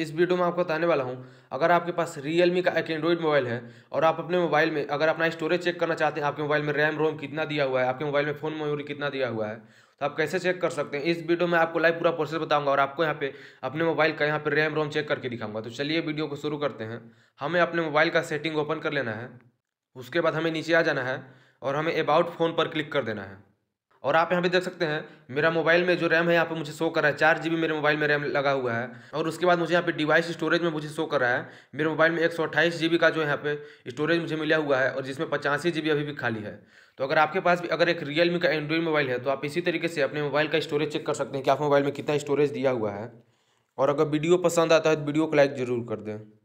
इस वीडियो में आपको बताने वाला हूँ अगर आपके पास रियलमी का एक एंड्रॉइड मोबाइल है और आप अपने मोबाइल में अगर अपना स्टोरेज चेक करना चाहते हैं आपके मोबाइल में रैम रोम कितना दिया हुआ है आपके मोबाइल में फ़ोन मेमोरी कितना दिया हुआ है तो आप कैसे चेक कर सकते हैं इस वीडियो में आपको लाइव पूरा प्रोसेस बताऊंगा और आपको यहाँ पे अपने मोबाइल का यहाँ पे रैम रोम चेक करके दिखाऊंगा तो चलिए वीडियो को शुरू करते हैं हमें अपने मोबाइल का सेटिंग ओपन कर लेना है उसके बाद हमें नीचे आ जाना है और हमें अबाउट फ़ोन पर क्लिक कर देना है और आप यहाँ पे देख सकते हैं मेरा मोबाइल में जो रैम है यहाँ पे मुझे शो कर रहा है चार जी मेरे मोबाइल में रैम लगा हुआ है और उसके बाद मुझे यहाँ पे डिवाइस स्टोरेज में मुझे शो कर रहा है मेरे मोबाइल में एक सौ का जो यहाँ पे स्टोरेज मुझे मिला हुआ है और जिसमें पचासी जी अभी भी खाली है तो अगर आपके पास भी अगर एक रियलमी का एंड्रॉइड मोबाइल है तो आप इसी तरीके से अपने मोबाइल का स्टोरेज चेक कर सकते हैं कि आप मोबाइल में कितना स्टोरेज दिया हुआ है और अगर वीडियो पसंद आता है तो वीडियो को लाइक ज़रूर कर दें